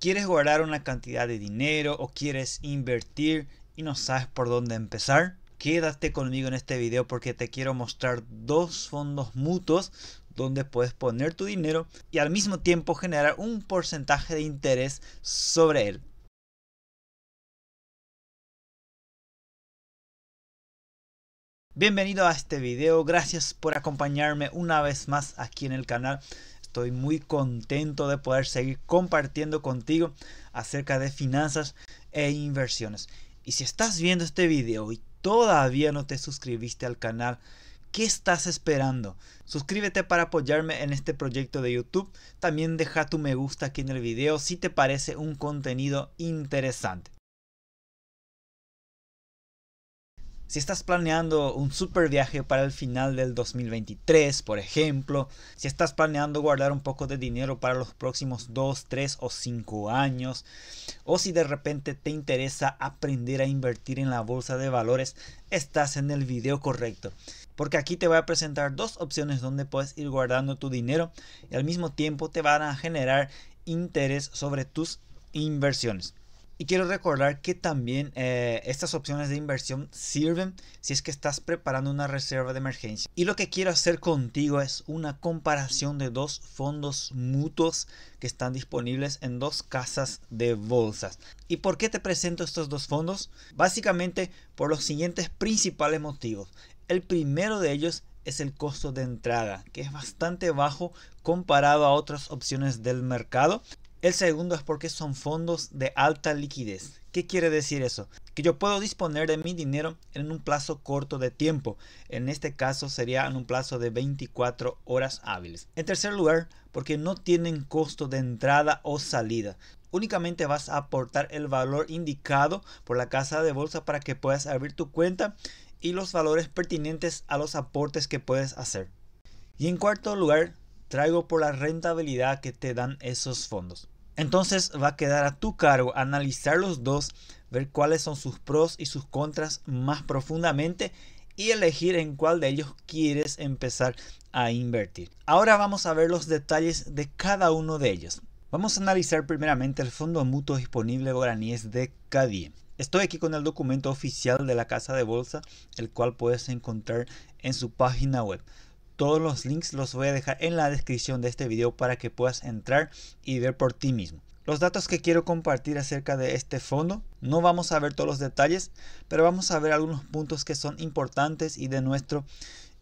quieres guardar una cantidad de dinero o quieres invertir y no sabes por dónde empezar, quédate conmigo en este video porque te quiero mostrar dos fondos mutuos donde puedes poner tu dinero y al mismo tiempo generar un porcentaje de interés sobre él. Bienvenido a este video, gracias por acompañarme una vez más aquí en el canal. Estoy muy contento de poder seguir compartiendo contigo acerca de finanzas e inversiones. Y si estás viendo este video y todavía no te suscribiste al canal, ¿Qué estás esperando? Suscríbete para apoyarme en este proyecto de YouTube. También deja tu me gusta aquí en el video si te parece un contenido interesante. Si estás planeando un super viaje para el final del 2023, por ejemplo, si estás planeando guardar un poco de dinero para los próximos 2, 3 o 5 años, o si de repente te interesa aprender a invertir en la bolsa de valores, estás en el video correcto. Porque aquí te voy a presentar dos opciones donde puedes ir guardando tu dinero y al mismo tiempo te van a generar interés sobre tus inversiones. Y quiero recordar que también eh, estas opciones de inversión sirven si es que estás preparando una reserva de emergencia. Y lo que quiero hacer contigo es una comparación de dos fondos mutuos que están disponibles en dos casas de bolsas. ¿Y por qué te presento estos dos fondos? Básicamente por los siguientes principales motivos. El primero de ellos es el costo de entrada, que es bastante bajo comparado a otras opciones del mercado. El segundo es porque son fondos de alta liquidez. ¿Qué quiere decir eso? Que yo puedo disponer de mi dinero en un plazo corto de tiempo. En este caso sería en un plazo de 24 horas hábiles. En tercer lugar, porque no tienen costo de entrada o salida. Únicamente vas a aportar el valor indicado por la casa de bolsa para que puedas abrir tu cuenta y los valores pertinentes a los aportes que puedes hacer. Y en cuarto lugar, traigo por la rentabilidad que te dan esos fondos. Entonces va a quedar a tu cargo analizar los dos, ver cuáles son sus pros y sus contras más profundamente y elegir en cuál de ellos quieres empezar a invertir. Ahora vamos a ver los detalles de cada uno de ellos. Vamos a analizar primeramente el fondo mutuo disponible guaraníes de Cadie. Estoy aquí con el documento oficial de la Casa de Bolsa, el cual puedes encontrar en su página web. Todos los links los voy a dejar en la descripción de este video para que puedas entrar y ver por ti mismo. Los datos que quiero compartir acerca de este fondo, no vamos a ver todos los detalles, pero vamos a ver algunos puntos que son importantes y de nuestro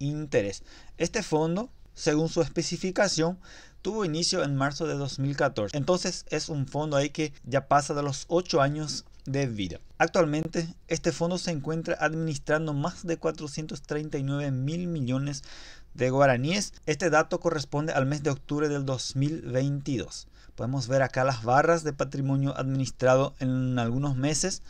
interés. Este fondo, según su especificación, tuvo inicio en marzo de 2014. Entonces es un fondo ahí que ya pasa de los 8 años de vida. Actualmente este fondo se encuentra administrando más de 439 mil millones de guaraníes. Este dato corresponde al mes de octubre del 2022. Podemos ver acá las barras de patrimonio administrado en algunos meses.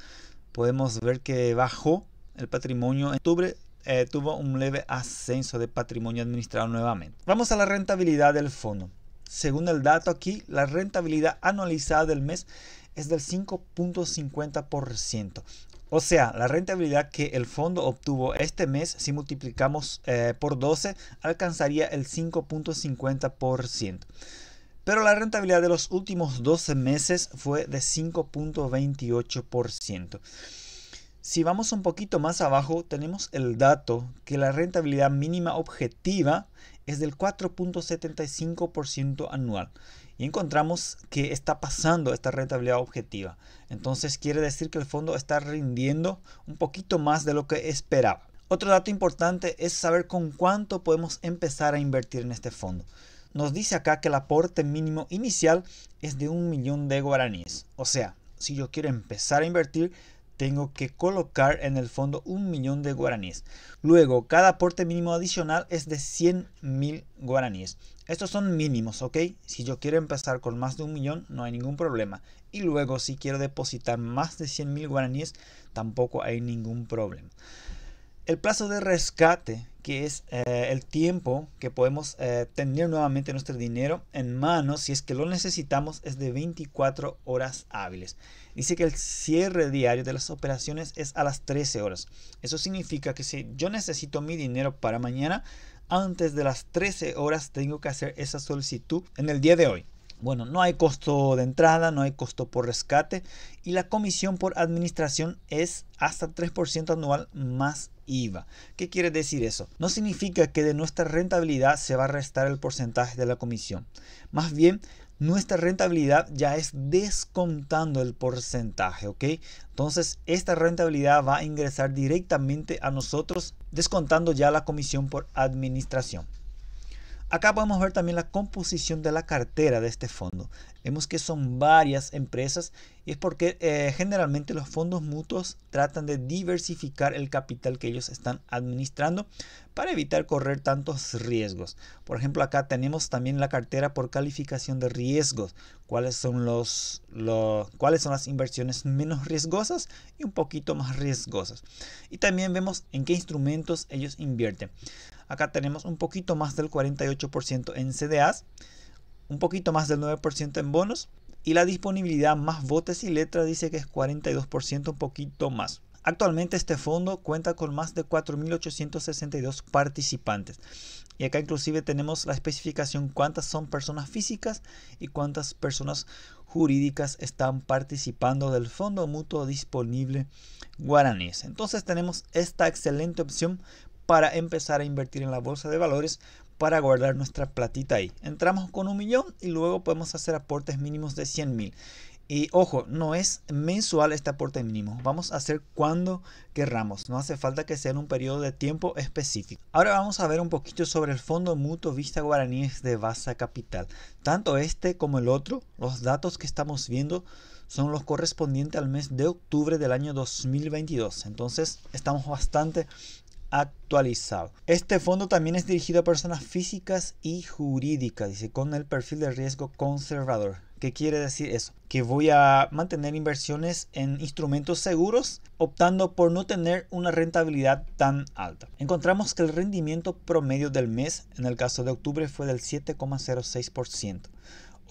Podemos ver que bajó el patrimonio en octubre. Eh, tuvo un leve ascenso de patrimonio administrado nuevamente. Vamos a la rentabilidad del fondo. Según el dato aquí, la rentabilidad anualizada del mes es del 5.50%. O sea, la rentabilidad que el fondo obtuvo este mes, si multiplicamos eh, por 12, alcanzaría el 5.50%. Pero la rentabilidad de los últimos 12 meses fue de 5.28%. Si vamos un poquito más abajo, tenemos el dato que la rentabilidad mínima objetiva es del 4.75% anual. Y encontramos que está pasando esta rentabilidad objetiva. Entonces quiere decir que el fondo está rindiendo un poquito más de lo que esperaba. Otro dato importante es saber con cuánto podemos empezar a invertir en este fondo. Nos dice acá que el aporte mínimo inicial es de un millón de guaraníes. O sea, si yo quiero empezar a invertir, tengo que colocar en el fondo un millón de guaraníes. Luego, cada aporte mínimo adicional es de 100 mil guaraníes. Estos son mínimos, ¿ok? Si yo quiero empezar con más de un millón, no hay ningún problema. Y luego, si quiero depositar más de 100 mil guaraníes, tampoco hay ningún problema. El plazo de rescate que es eh, el tiempo que podemos eh, tener nuevamente nuestro dinero en manos si es que lo necesitamos es de 24 horas hábiles. Dice que el cierre diario de las operaciones es a las 13 horas. Eso significa que si yo necesito mi dinero para mañana, antes de las 13 horas tengo que hacer esa solicitud en el día de hoy. Bueno, no hay costo de entrada, no hay costo por rescate y la comisión por administración es hasta 3% anual más IVA. ¿Qué quiere decir eso? No significa que de nuestra rentabilidad se va a restar el porcentaje de la comisión. Más bien, nuestra rentabilidad ya es descontando el porcentaje, ¿ok? Entonces, esta rentabilidad va a ingresar directamente a nosotros descontando ya la comisión por administración. Acá podemos ver también la composición de la cartera de este fondo. Vemos que son varias empresas es porque eh, generalmente los fondos mutuos tratan de diversificar el capital que ellos están administrando para evitar correr tantos riesgos. Por ejemplo, acá tenemos también la cartera por calificación de riesgos, cuáles son, los, cuáles son las inversiones menos riesgosas y un poquito más riesgosas. Y también vemos en qué instrumentos ellos invierten. Acá tenemos un poquito más del 48% en CDAs, un poquito más del 9% en bonos y la disponibilidad más botes y letras dice que es 42%, un poquito más. Actualmente este fondo cuenta con más de 4.862 participantes. Y acá inclusive tenemos la especificación cuántas son personas físicas y cuántas personas jurídicas están participando del Fondo Mutuo Disponible Guaraníes. Entonces tenemos esta excelente opción para empezar a invertir en la bolsa de valores para guardar nuestra platita ahí. Entramos con un millón y luego podemos hacer aportes mínimos de 100 mil. Y ojo, no es mensual este aporte mínimo. Vamos a hacer cuando querramos. No hace falta que sea en un periodo de tiempo específico. Ahora vamos a ver un poquito sobre el Fondo Mutuo Vista Guaraníes de Basa Capital. Tanto este como el otro, los datos que estamos viendo son los correspondientes al mes de octubre del año 2022. Entonces estamos bastante actualizado. Este fondo también es dirigido a personas físicas y jurídicas, dice, con el perfil de riesgo conservador. ¿Qué quiere decir eso? Que voy a mantener inversiones en instrumentos seguros, optando por no tener una rentabilidad tan alta. Encontramos que el rendimiento promedio del mes, en el caso de octubre, fue del 7,06%.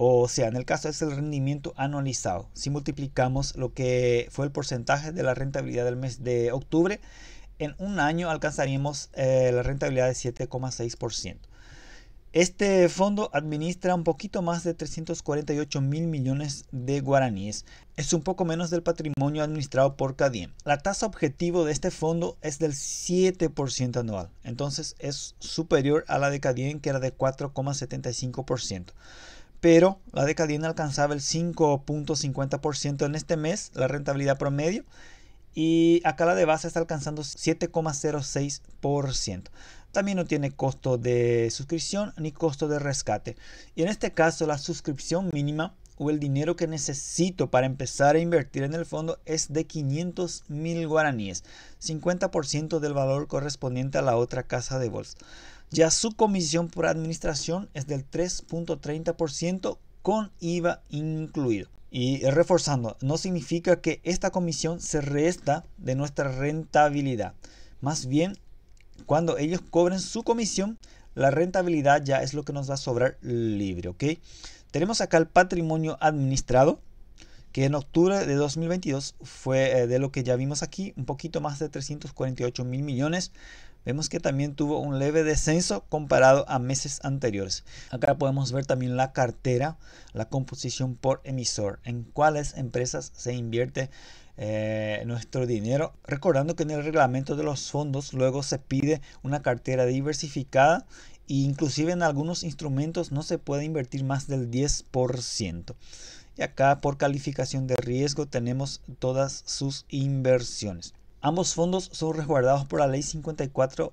O sea, en el caso es el rendimiento anualizado. Si multiplicamos lo que fue el porcentaje de la rentabilidad del mes de octubre, en un año alcanzaríamos eh, la rentabilidad de 7,6%. Este fondo administra un poquito más de 348 mil millones de guaraníes. Es un poco menos del patrimonio administrado por Cadien. La tasa objetivo de este fondo es del 7% anual, entonces es superior a la de Cadien que era de 4,75% pero la de Cadien alcanzaba el 5.50% en este mes, la rentabilidad promedio, y acá la de base está alcanzando 7,06%. También no tiene costo de suscripción ni costo de rescate. Y en este caso la suscripción mínima o el dinero que necesito para empezar a invertir en el fondo es de 500 mil guaraníes, 50% del valor correspondiente a la otra casa de bolsa. Ya su comisión por administración es del 3.30% con IVA incluido. Y reforzando, no significa que esta comisión se resta de nuestra rentabilidad. Más bien, cuando ellos cobren su comisión, la rentabilidad ya es lo que nos va a sobrar libre, ¿ok? Tenemos acá el patrimonio administrado, que en octubre de 2022 fue eh, de lo que ya vimos aquí, un poquito más de 348 mil millones vemos que también tuvo un leve descenso comparado a meses anteriores. Acá podemos ver también la cartera, la composición por emisor, en cuáles empresas se invierte eh, nuestro dinero. Recordando que en el reglamento de los fondos luego se pide una cartera diversificada e inclusive en algunos instrumentos no se puede invertir más del 10%. Y acá por calificación de riesgo tenemos todas sus inversiones. Ambos fondos son resguardados por la ley 54.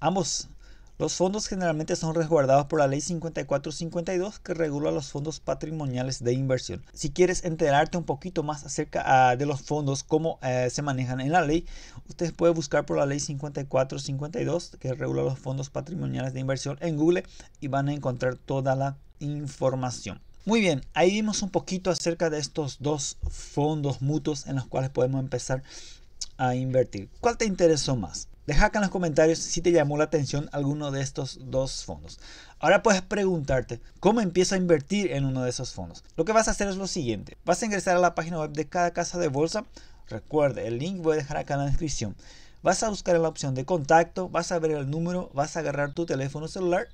ambos los fondos generalmente son resguardados por la ley 5452 que regula los fondos patrimoniales de inversión. Si quieres enterarte un poquito más acerca ah, de los fondos, cómo eh, se manejan en la ley, ustedes pueden buscar por la ley 5452 que regula los fondos patrimoniales de inversión en Google y van a encontrar toda la información. Muy bien, ahí vimos un poquito acerca de estos dos fondos mutuos en los cuales podemos empezar a invertir. ¿Cuál te interesó más? Deja acá en los comentarios si te llamó la atención alguno de estos dos fondos. Ahora puedes preguntarte, ¿cómo empiezo a invertir en uno de esos fondos? Lo que vas a hacer es lo siguiente. Vas a ingresar a la página web de cada casa de bolsa. recuerde el link voy a dejar acá en la descripción. Vas a buscar en la opción de contacto, vas a ver el número, vas a agarrar tu teléfono celular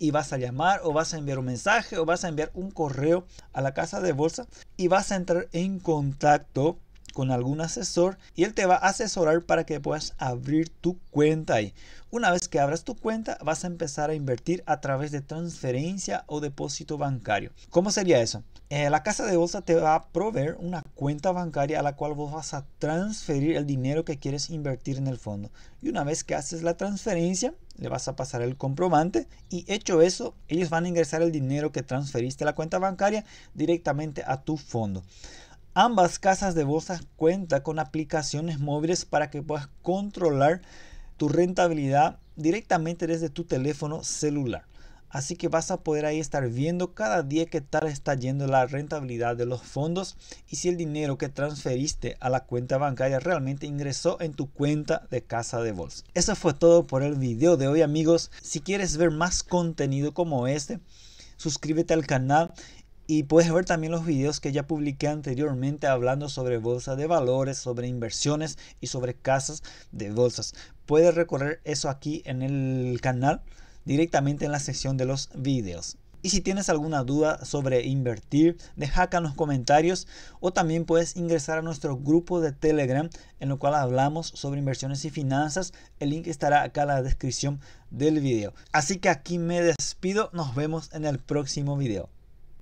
y vas a llamar o vas a enviar un mensaje o vas a enviar un correo a la casa de bolsa y vas a entrar en contacto con algún asesor y él te va a asesorar para que puedas abrir tu cuenta ahí. Una vez que abras tu cuenta vas a empezar a invertir a través de transferencia o depósito bancario. ¿Cómo sería eso? Eh, la casa de bolsa te va a proveer una cuenta bancaria a la cual vos vas a transferir el dinero que quieres invertir en el fondo. Y una vez que haces la transferencia le vas a pasar el comprobante y hecho eso ellos van a ingresar el dinero que transferiste a la cuenta bancaria directamente a tu fondo. Ambas casas de bolsa cuentan con aplicaciones móviles para que puedas controlar tu rentabilidad directamente desde tu teléfono celular. Así que vas a poder ahí estar viendo cada día que tal está yendo la rentabilidad de los fondos y si el dinero que transferiste a la cuenta bancaria realmente ingresó en tu cuenta de casa de bolsa. Eso fue todo por el video de hoy amigos. Si quieres ver más contenido como este, suscríbete al canal y puedes ver también los videos que ya publiqué anteriormente hablando sobre bolsa de valores, sobre inversiones y sobre casas de bolsas. Puedes recorrer eso aquí en el canal directamente en la sección de los videos. Y si tienes alguna duda sobre invertir, deja acá en los comentarios o también puedes ingresar a nuestro grupo de Telegram en lo cual hablamos sobre inversiones y finanzas. El link estará acá en la descripción del video. Así que aquí me despido, nos vemos en el próximo video.